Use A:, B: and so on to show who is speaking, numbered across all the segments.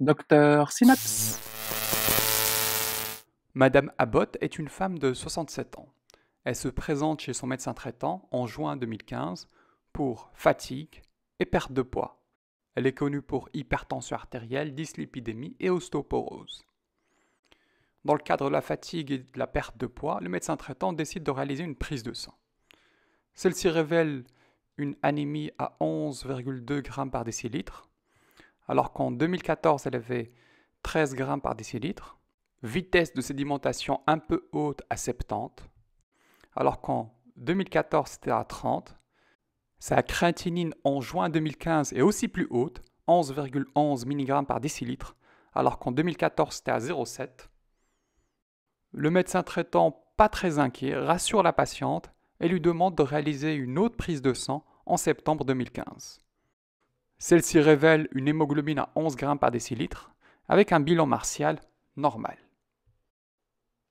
A: Docteur Synapse. Madame Abbott est une femme de 67 ans. Elle se présente chez son médecin traitant en juin 2015 pour fatigue et perte de poids. Elle est connue pour hypertension artérielle, dyslipidémie et osteoporose. Dans le cadre de la fatigue et de la perte de poids, le médecin traitant décide de réaliser une prise de sang. Celle-ci révèle une anémie à 11,2 g par décilitre, alors qu'en 2014, elle avait 13 grammes par décilitre. Vitesse de sédimentation un peu haute à 70, alors qu'en 2014, c'était à 30. Sa créatinine en juin 2015 est aussi plus haute, 11,11 mg par décilitre, alors qu'en 2014, c'était à 0,7. Le médecin traitant, pas très inquiet, rassure la patiente et lui demande de réaliser une autre prise de sang en septembre 2015. Celle-ci révèle une hémoglobine à 11 g par décilitre avec un bilan martial normal.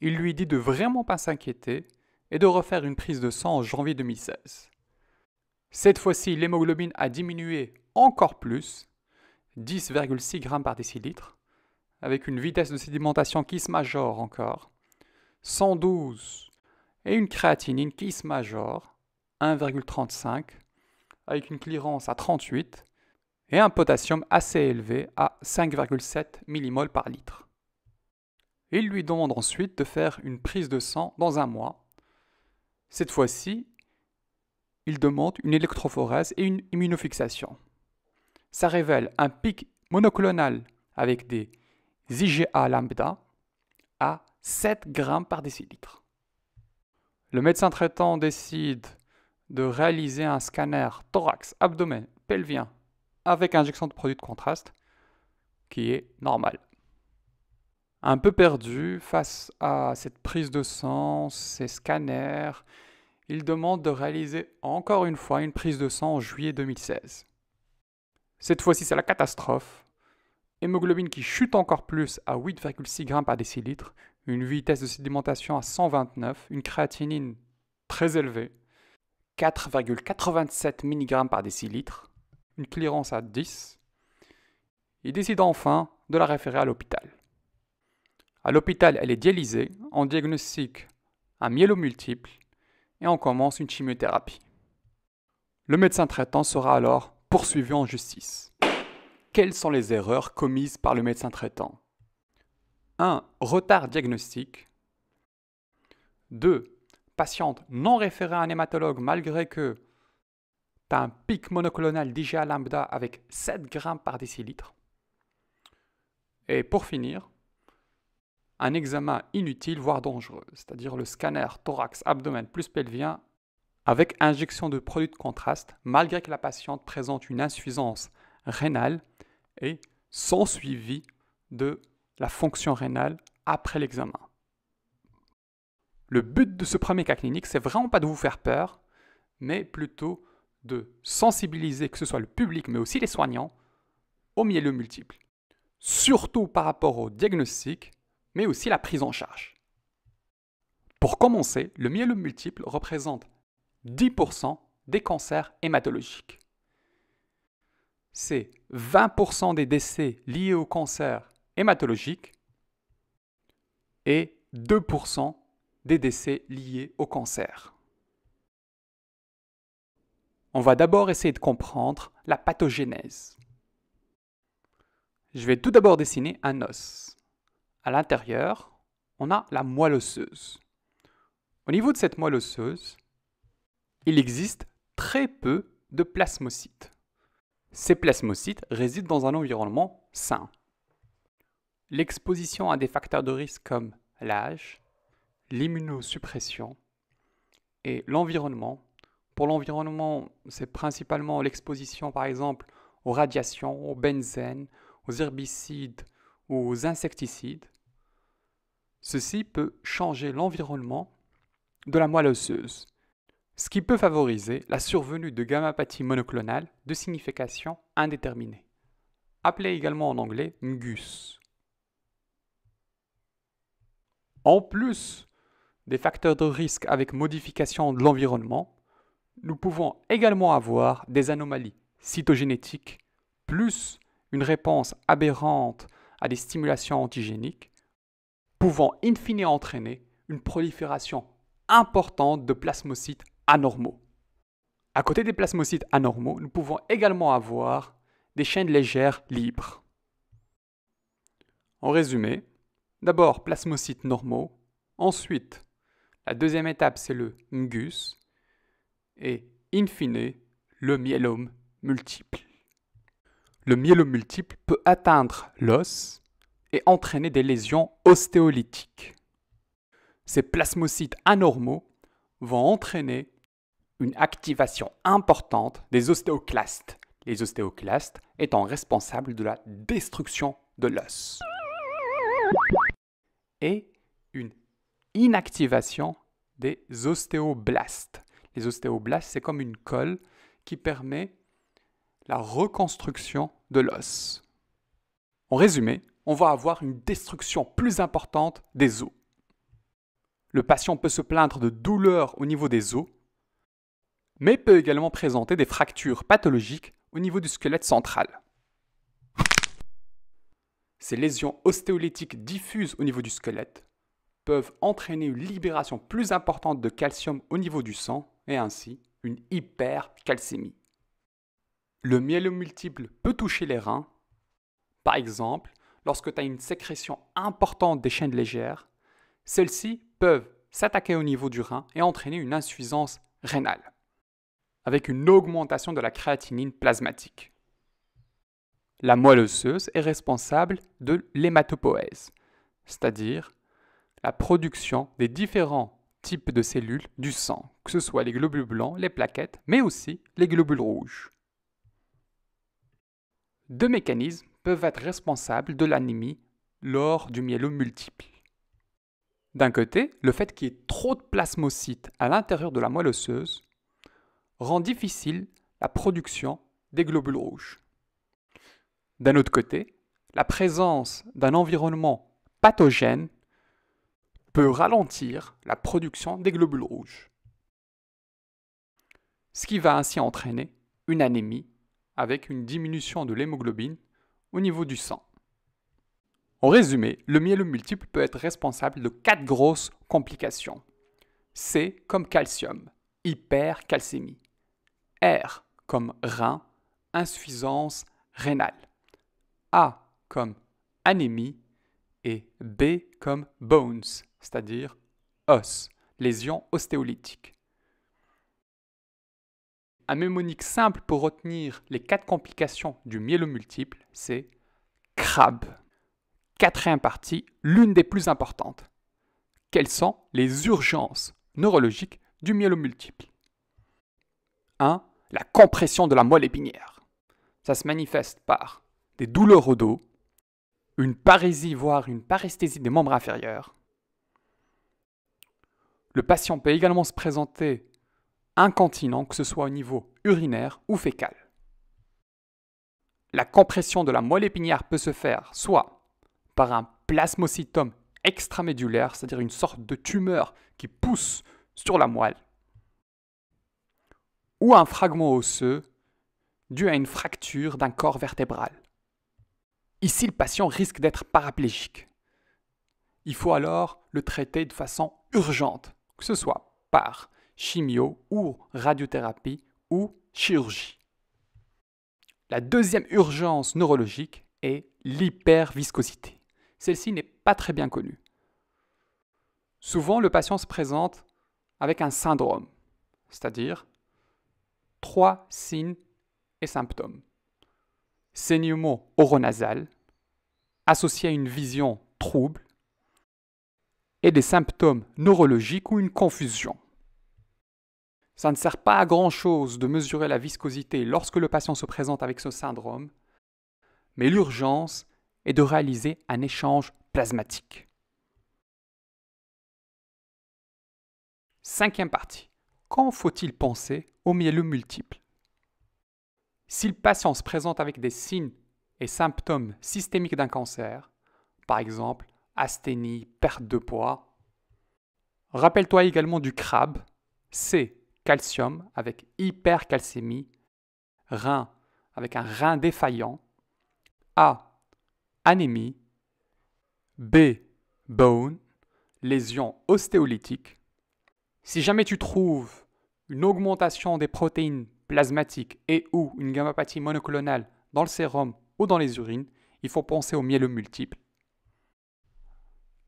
A: Il lui dit de vraiment pas s'inquiéter et de refaire une prise de sang en janvier 2016. Cette fois-ci, l'hémoglobine a diminué encore plus, 10,6 g par décilitre, avec une vitesse de sédimentation qui se majore encore, 112 et une créatinine qui se majore, 1,35, avec une clearance à 38 et un potassium assez élevé à 5,7 millimoles par litre. Il lui demande ensuite de faire une prise de sang dans un mois. Cette fois-ci, il demande une électrophorèse et une immunofixation. Ça révèle un pic monoclonal avec des IGA lambda à 7 grammes par décilitre. Le médecin traitant décide de réaliser un scanner thorax, abdomen, pelvien avec injection de produits de contraste, qui est normal. Un peu perdu face à cette prise de sang, ces scanners, il demande de réaliser encore une fois une prise de sang en juillet 2016. Cette fois-ci, c'est la catastrophe. Hémoglobine qui chute encore plus à 8,6 g par décilitre, une vitesse de sédimentation à 129, une créatinine très élevée, 4,87 mg par décilitre, une clearance à 10, il décide enfin de la référer à l'hôpital. À l'hôpital, elle est dialysée, on diagnostique un myélome multiple et on commence une chimiothérapie. Le médecin traitant sera alors poursuivi en justice. Quelles sont les erreurs commises par le médecin traitant 1. Retard diagnostique. 2. Patiente non référée à un hématologue malgré que tu un pic monoclonal d'IGA lambda avec 7 grammes par décilitre. Et pour finir, un examen inutile, voire dangereux, c'est-à-dire le scanner thorax, abdomen plus pelvien avec injection de produits de contraste, malgré que la patiente présente une insuffisance rénale et sans suivi de la fonction rénale après l'examen. Le but de ce premier cas clinique, c'est vraiment pas de vous faire peur, mais plutôt de sensibiliser que ce soit le public mais aussi les soignants au myélome multiple, surtout par rapport au diagnostic mais aussi la prise en charge. Pour commencer, le myélome multiple représente 10% des cancers hématologiques. C'est 20% des décès liés au cancer hématologique et 2% des décès liés au cancer. On va d'abord essayer de comprendre la pathogénèse. Je vais tout d'abord dessiner un os. À l'intérieur, on a la moelle osseuse. Au niveau de cette moelle osseuse, il existe très peu de plasmocytes. Ces plasmocytes résident dans un environnement sain. L'exposition à des facteurs de risque comme l'âge, l'immunosuppression et l'environnement pour l'environnement, c'est principalement l'exposition par exemple aux radiations, au benzène, aux herbicides ou aux insecticides. Ceci peut changer l'environnement de la moelle osseuse, ce qui peut favoriser la survenue de gammapathie monoclonale de signification indéterminée, appelée également en anglais MGUS. En plus des facteurs de risque avec modification de l'environnement, nous pouvons également avoir des anomalies cytogénétiques, plus une réponse aberrante à des stimulations antigéniques, pouvant in fine entraîner une prolifération importante de plasmocytes anormaux. À côté des plasmocytes anormaux, nous pouvons également avoir des chaînes légères libres. En résumé, d'abord plasmocytes normaux, ensuite la deuxième étape c'est le NGUS, et, in fine, le myélome multiple. Le myélome multiple peut atteindre l'os et entraîner des lésions ostéolytiques. Ces plasmocytes anormaux vont entraîner une activation importante des ostéoclastes, les ostéoclastes étant responsables de la destruction de l'os. Et une inactivation des ostéoblastes, les ostéoblastes, c'est comme une colle qui permet la reconstruction de l'os. En résumé, on va avoir une destruction plus importante des os. Le patient peut se plaindre de douleurs au niveau des os, mais peut également présenter des fractures pathologiques au niveau du squelette central. Ces lésions ostéolytiques diffusent au niveau du squelette peuvent entraîner une libération plus importante de calcium au niveau du sang et ainsi une hypercalcémie. Le myélome multiple peut toucher les reins, par exemple lorsque tu as une sécrétion importante des chaînes légères, celles-ci peuvent s'attaquer au niveau du rein et entraîner une insuffisance rénale, avec une augmentation de la créatinine plasmatique. La moelle osseuse est responsable de l'hématopoèse, c'est-à-dire production des différents types de cellules du sang, que ce soit les globules blancs, les plaquettes, mais aussi les globules rouges. Deux mécanismes peuvent être responsables de l'anémie lors du myélome multiple. D'un côté, le fait qu'il y ait trop de plasmocytes à l'intérieur de la moelle osseuse rend difficile la production des globules rouges. D'un autre côté, la présence d'un environnement pathogène peut ralentir la production des globules rouges. Ce qui va ainsi entraîner une anémie avec une diminution de l'hémoglobine au niveau du sang. En résumé, le myélome multiple peut être responsable de quatre grosses complications. C comme calcium, hypercalcémie. R comme rein, insuffisance rénale. A comme anémie et B comme bones, c'est-à-dire os, lésions ostéolytiques. Un mémonique simple pour retenir les quatre complications du myélome multiple, c'est CRAB. Quatrième partie, l'une des plus importantes. Quelles sont les urgences neurologiques du myélome multiple 1. La compression de la moelle épinière. Ça se manifeste par des douleurs au dos, une parésie voire une paresthésie des membres inférieurs, le patient peut également se présenter incontinent, que ce soit au niveau urinaire ou fécal. La compression de la moelle épinière peut se faire soit par un plasmocytome extramédulaire, c'est-à-dire une sorte de tumeur qui pousse sur la moelle, ou un fragment osseux dû à une fracture d'un corps vertébral. Ici, le patient risque d'être paraplégique. Il faut alors le traiter de façon urgente que ce soit par chimio ou radiothérapie ou chirurgie. La deuxième urgence neurologique est l'hyperviscosité. Celle-ci n'est pas très bien connue. Souvent, le patient se présente avec un syndrome, c'est-à-dire trois signes et symptômes. Saignement oronasal, associé à une vision trouble, et des symptômes neurologiques ou une confusion. Ça ne sert pas à grand-chose de mesurer la viscosité lorsque le patient se présente avec ce syndrome, mais l'urgence est de réaliser un échange plasmatique. Cinquième partie. Quand faut-il penser au myélome multiple Si le patient se présente avec des signes et symptômes systémiques d'un cancer, par exemple asthénie, perte de poids. Rappelle-toi également du crabe, C, calcium avec hypercalcémie, rein avec un rein défaillant, A, anémie, B, bone, lésion ostéolithique. Si jamais tu trouves une augmentation des protéines plasmatiques et ou une gammapathie monoclonale dans le sérum ou dans les urines, il faut penser au miel multiple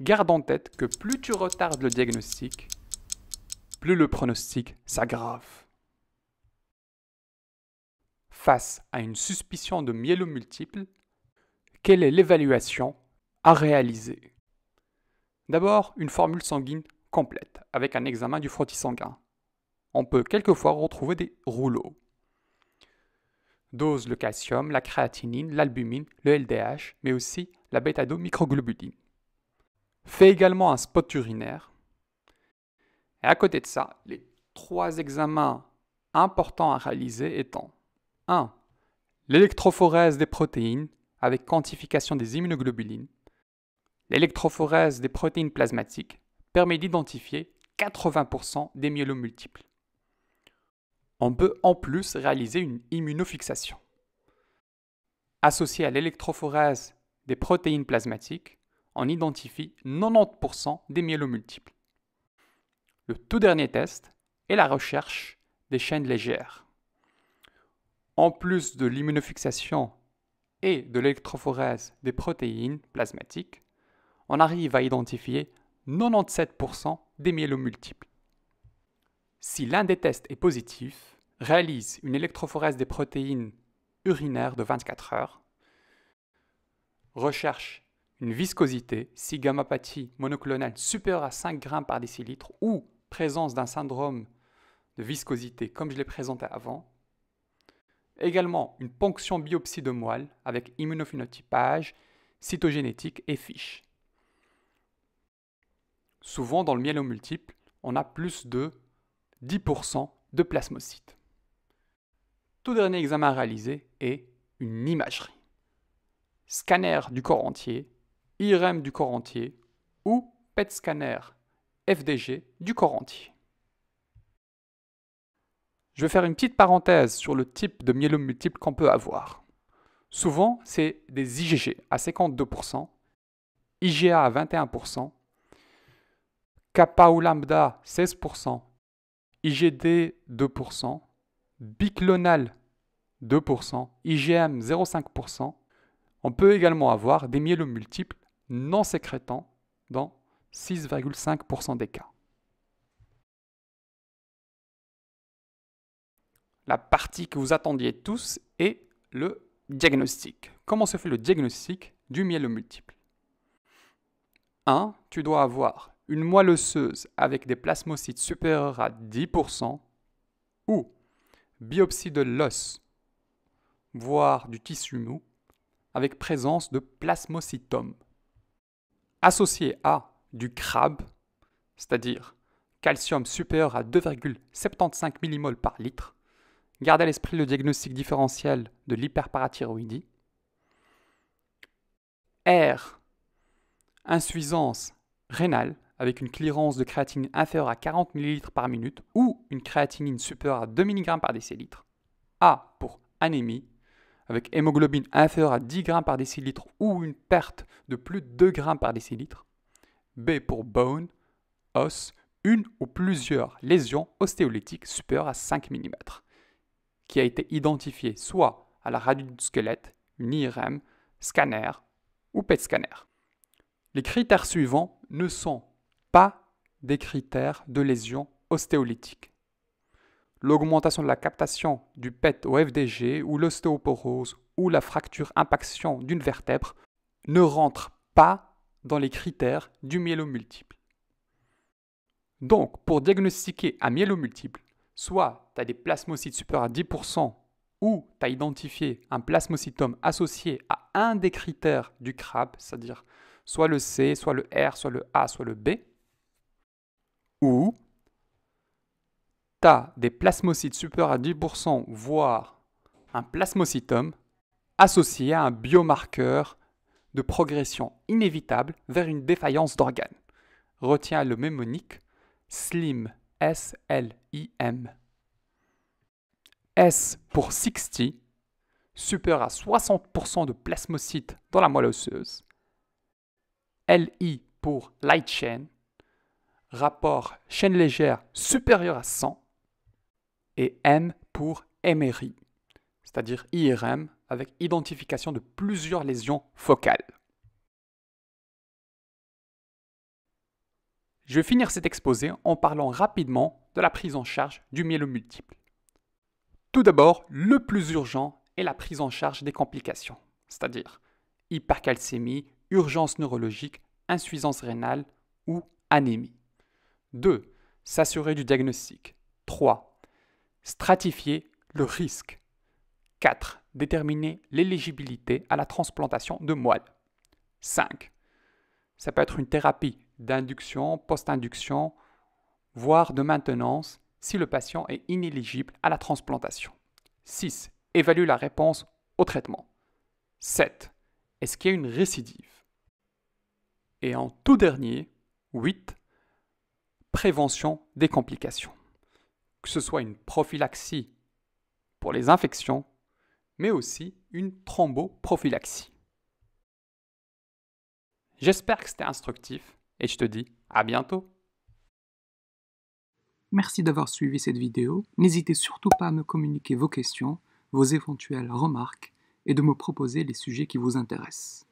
A: Garde en tête que plus tu retardes le diagnostic, plus le pronostic s'aggrave. Face à une suspicion de myélome multiple, quelle est l'évaluation à réaliser D'abord, une formule sanguine complète avec un examen du frottis sanguin. On peut quelquefois retrouver des rouleaux. Dose le calcium, la créatinine, l'albumine, le LDH, mais aussi la bêta-microglobuline. Fait également un spot urinaire. Et à côté de ça, les trois examens importants à réaliser étant 1. L'électrophorèse des protéines avec quantification des immunoglobulines. L'électrophorèse des protéines plasmatiques permet d'identifier 80% des myélomes multiples. On peut en plus réaliser une immunofixation. Associée à l'électrophorèse des protéines plasmatiques, on identifie 90% des myélomes multiples. Le tout dernier test est la recherche des chaînes légères. En plus de l'immunofixation et de l'électrophorèse des protéines plasmatiques, on arrive à identifier 97% des myélomes multiples. Si l'un des tests est positif, réalise une électrophorèse des protéines urinaires de 24 heures, recherche une viscosité, gammapathie monoclonale supérieure à 5 grammes par décilitre ou présence d'un syndrome de viscosité comme je l'ai présenté avant. Également une ponction biopsie de moelle avec immunophénotypage, cytogénétique et fiche. Souvent dans le myélome multiple, on a plus de 10% de plasmocytes. Tout dernier examen à réaliser est une imagerie. Scanner du corps entier, IRM du corps entier ou PET scanner FDG du corps entier. Je vais faire une petite parenthèse sur le type de myélome multiple qu'on peut avoir. Souvent, c'est des IgG à 52%, IgA à 21%, kappa ou lambda 16%, IgD 2%, biclonal 2%, IgM 0,5%. On peut également avoir des myélomes multiples non sécrétant dans 6,5% des cas. La partie que vous attendiez tous est le diagnostic. Comment se fait le diagnostic du miel multiple 1. Tu dois avoir une moelle osseuse avec des plasmocytes supérieurs à 10% ou biopsie de l'os, voire du tissu mou, avec présence de plasmocytomes associé à du crabe, c'est-à-dire calcium supérieur à 2,75 mmol par litre. Gardez à l'esprit le diagnostic différentiel de l'hyperparathyroïdie. R, insuffisance rénale avec une clearance de créatinine inférieure à 40 ml par minute ou une créatinine supérieure à 2 mg par décilitre. A pour anémie avec hémoglobine inférieure à 10 g par décilitre ou une perte de plus de 2 g par décilitre. B pour bone, os, une ou plusieurs lésions ostéolytiques supérieures à 5 mm, qui a été identifiée soit à la radio du squelette, une IRM, scanner ou PET scanner. Les critères suivants ne sont pas des critères de lésions ostéolytiques l'augmentation de la captation du PET au FDG ou l'ostéoporose ou la fracture impaction d'une vertèbre ne rentre pas dans les critères du myélome multiple. Donc, pour diagnostiquer un myélome multiple, soit tu as des plasmocytes supérieurs à 10% ou tu as identifié un plasmocytome associé à un des critères du CRAB, c'est-à-dire soit le C, soit le R, soit le A, soit le B, ou des plasmocytes supérieurs à 10%, voire un plasmocytome, associé à un biomarqueur de progression inévitable vers une défaillance d'organes. retient le mémonique SLIM, s S pour 60, supérieur à 60% de plasmocytes dans la moelle osseuse. LI pour light chain, rapport chaîne légère supérieur à 100 et M pour MRI, c'est-à-dire IRM avec identification de plusieurs lésions focales. Je vais finir cet exposé en parlant rapidement de la prise en charge du myélome multiple. Tout d'abord, le plus urgent est la prise en charge des complications, c'est-à-dire hypercalcémie, urgence neurologique, insuffisance rénale ou anémie. 2. S'assurer du diagnostic. 3. Stratifier le risque. 4. Déterminer l'éligibilité à la transplantation de moelle. 5. Ça peut être une thérapie d'induction, post-induction, voire de maintenance si le patient est inéligible à la transplantation. 6. Évalue la réponse au traitement. 7. Est-ce qu'il y a une récidive Et en tout dernier, 8. Prévention des complications que ce soit une prophylaxie pour les infections, mais aussi une thromboprophylaxie. J'espère que c'était instructif et je te dis à bientôt. Merci d'avoir suivi cette vidéo. N'hésitez surtout pas à me communiquer vos questions, vos éventuelles remarques et de me proposer les sujets qui vous intéressent.